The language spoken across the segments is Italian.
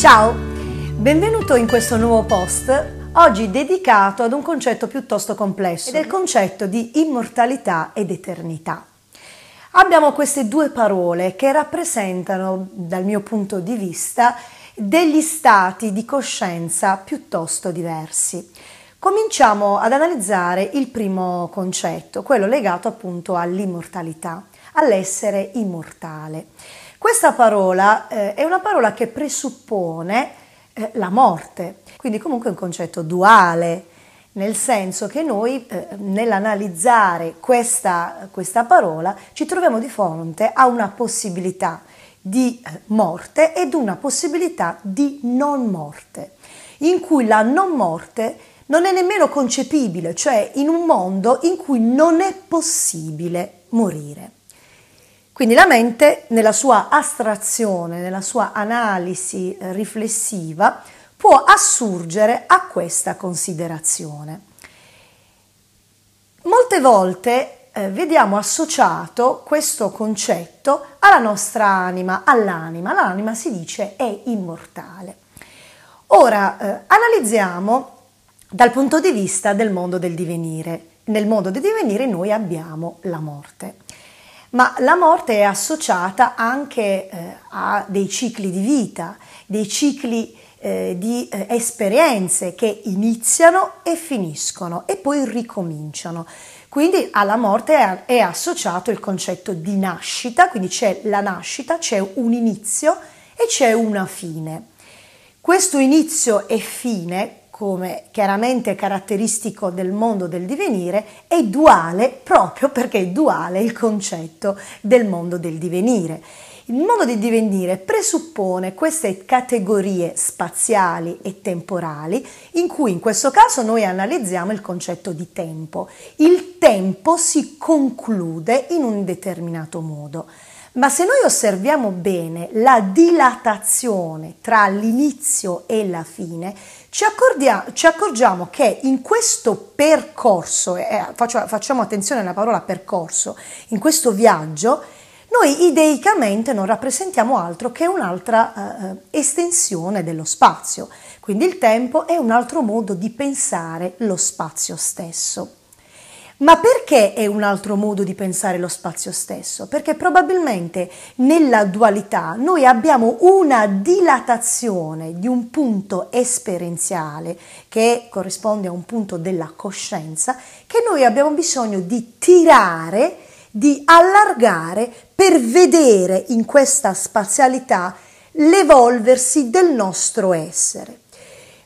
Ciao, benvenuto in questo nuovo post, oggi dedicato ad un concetto piuttosto complesso, ed è il concetto di immortalità ed eternità. Abbiamo queste due parole che rappresentano, dal mio punto di vista, degli stati di coscienza piuttosto diversi. Cominciamo ad analizzare il primo concetto, quello legato appunto all'immortalità, all'essere immortale. Questa parola eh, è una parola che presuppone eh, la morte, quindi comunque è un concetto duale, nel senso che noi eh, nell'analizzare questa, questa parola ci troviamo di fronte a una possibilità di eh, morte ed una possibilità di non morte, in cui la non morte non è nemmeno concepibile, cioè in un mondo in cui non è possibile morire. Quindi la mente nella sua astrazione, nella sua analisi eh, riflessiva, può assurgere a questa considerazione. Molte volte eh, vediamo associato questo concetto alla nostra anima, all'anima. L'anima si dice è immortale. Ora eh, analizziamo dal punto di vista del mondo del divenire. Nel mondo del divenire noi abbiamo la morte ma la morte è associata anche eh, a dei cicli di vita, dei cicli eh, di eh, esperienze che iniziano e finiscono e poi ricominciano. Quindi alla morte è, è associato il concetto di nascita, quindi c'è la nascita, c'è un inizio e c'è una fine. Questo inizio e fine come chiaramente caratteristico del mondo del divenire, è duale proprio perché è duale il concetto del mondo del divenire. Il mondo del divenire presuppone queste categorie spaziali e temporali in cui in questo caso noi analizziamo il concetto di tempo. Il tempo si conclude in un determinato modo. Ma se noi osserviamo bene la dilatazione tra l'inizio e la fine, ci, ci accorgiamo che in questo percorso, eh, faccio, facciamo attenzione alla parola percorso, in questo viaggio, noi ideicamente non rappresentiamo altro che un'altra eh, estensione dello spazio. Quindi il tempo è un altro modo di pensare lo spazio stesso. Ma perché è un altro modo di pensare lo spazio stesso? Perché probabilmente nella dualità noi abbiamo una dilatazione di un punto esperienziale che corrisponde a un punto della coscienza che noi abbiamo bisogno di tirare, di allargare per vedere in questa spazialità l'evolversi del nostro essere.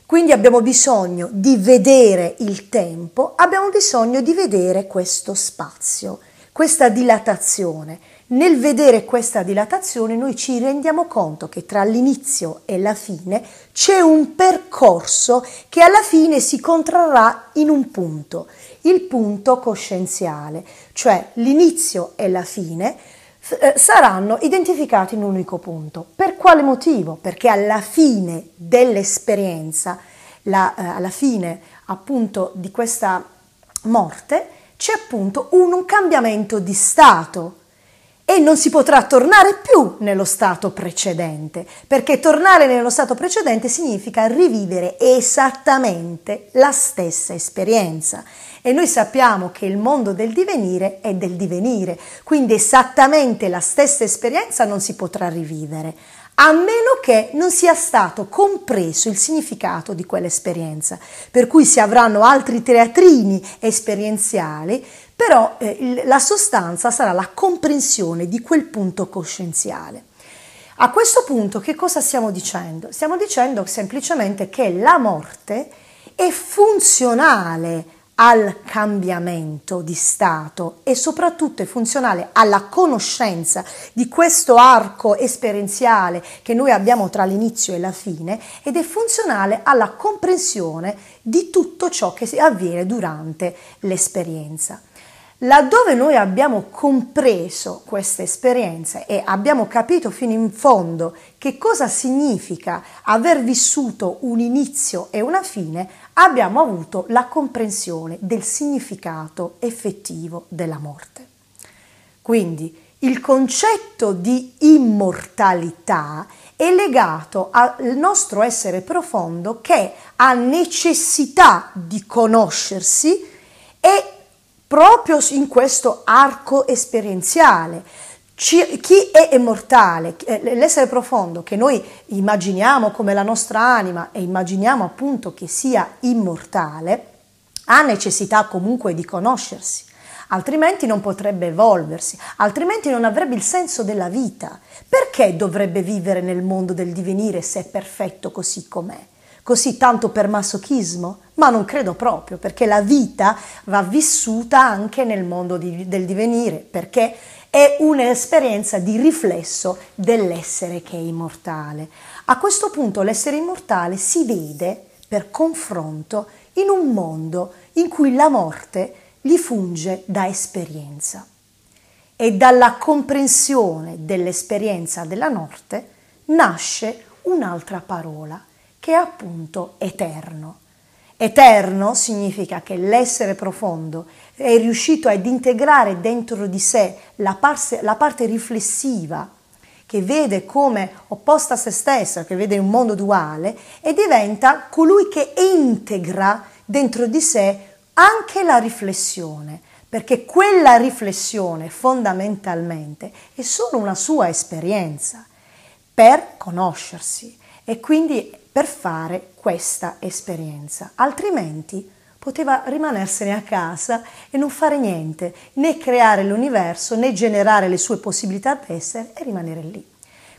Quindi abbiamo bisogno di vedere il tempo, abbiamo bisogno di vedere questo spazio, questa dilatazione. Nel vedere questa dilatazione noi ci rendiamo conto che tra l'inizio e la fine c'è un percorso che alla fine si contrarrà in un punto, il punto coscienziale, cioè l'inizio e la fine eh, saranno identificati in un unico punto. Per quale motivo? Perché alla fine dell'esperienza, la, eh, alla fine appunto di questa morte, c'è appunto un, un cambiamento di stato e non si potrà tornare più nello stato precedente, perché tornare nello stato precedente significa rivivere esattamente la stessa esperienza. E noi sappiamo che il mondo del divenire è del divenire, quindi esattamente la stessa esperienza non si potrà rivivere, a meno che non sia stato compreso il significato di quell'esperienza, per cui si avranno altri teatrini esperienziali però eh, la sostanza sarà la comprensione di quel punto coscienziale. A questo punto che cosa stiamo dicendo? Stiamo dicendo semplicemente che la morte è funzionale al cambiamento di stato e soprattutto è funzionale alla conoscenza di questo arco esperienziale che noi abbiamo tra l'inizio e la fine ed è funzionale alla comprensione di tutto ciò che avviene durante l'esperienza. Laddove noi abbiamo compreso queste esperienze e abbiamo capito fino in fondo che cosa significa aver vissuto un inizio e una fine, abbiamo avuto la comprensione del significato effettivo della morte. Quindi il concetto di immortalità è legato al nostro essere profondo che ha necessità di conoscersi e proprio in questo arco esperienziale. Ci, chi è immortale, eh, l'essere profondo che noi immaginiamo come la nostra anima e immaginiamo appunto che sia immortale, ha necessità comunque di conoscersi, altrimenti non potrebbe evolversi, altrimenti non avrebbe il senso della vita. Perché dovrebbe vivere nel mondo del divenire se è perfetto così com'è? così tanto per masochismo? Ma non credo proprio, perché la vita va vissuta anche nel mondo di, del divenire, perché è un'esperienza di riflesso dell'essere che è immortale. A questo punto l'essere immortale si vede per confronto in un mondo in cui la morte gli funge da esperienza. E dalla comprensione dell'esperienza della morte nasce un'altra parola, che è appunto eterno. Eterno significa che l'essere profondo è riuscito ad integrare dentro di sé la, parse, la parte riflessiva che vede come opposta a se stessa, che vede un mondo duale e diventa colui che integra dentro di sé anche la riflessione, perché quella riflessione fondamentalmente è solo una sua esperienza per conoscersi e quindi per fare questa esperienza, altrimenti poteva rimanersene a casa e non fare niente, né creare l'universo, né generare le sue possibilità d'essere e rimanere lì.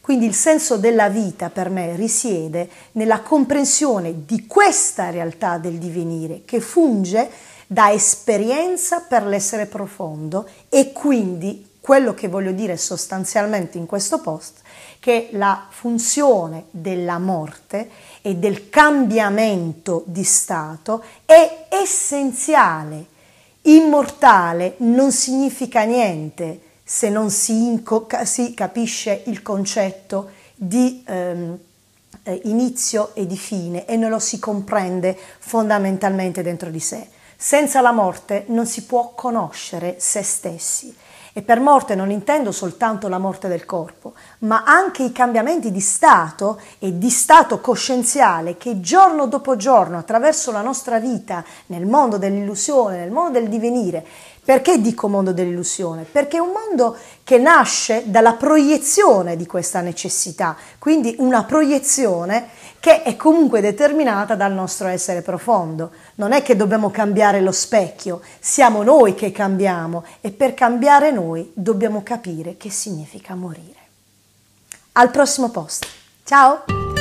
Quindi il senso della vita per me risiede nella comprensione di questa realtà del divenire che funge da esperienza per l'essere profondo e quindi quello che voglio dire sostanzialmente in questo post è che la funzione della morte e del cambiamento di stato è essenziale. Immortale non significa niente se non si, si capisce il concetto di ehm, eh, inizio e di fine e non lo si comprende fondamentalmente dentro di sé. Senza la morte non si può conoscere se stessi e per morte non intendo soltanto la morte del corpo, ma anche i cambiamenti di stato e di stato coscienziale che giorno dopo giorno attraverso la nostra vita nel mondo dell'illusione, nel mondo del divenire, perché dico mondo dell'illusione? Perché è un mondo che nasce dalla proiezione di questa necessità, quindi una proiezione che è comunque determinata dal nostro essere profondo. Non è che dobbiamo cambiare lo specchio, siamo noi che cambiamo e per cambiare noi dobbiamo capire che significa morire. Al prossimo post. Ciao!